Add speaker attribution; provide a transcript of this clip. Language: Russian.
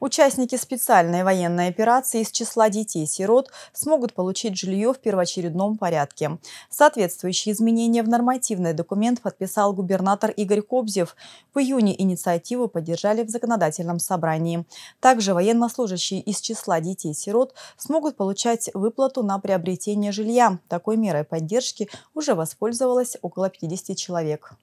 Speaker 1: Участники специальной военной операции из числа детей-сирот смогут получить жилье в первоочередном порядке. Соответствующие изменения в нормативный документ подписал губернатор Игорь Кобзев. В июне инициативу поддержали в законодательном собрании. Также военнослужащие из числа детей-сирот смогут получать выплату на приобретение жилья. Такой мерой поддержки уже воспользовалось около 50 человек.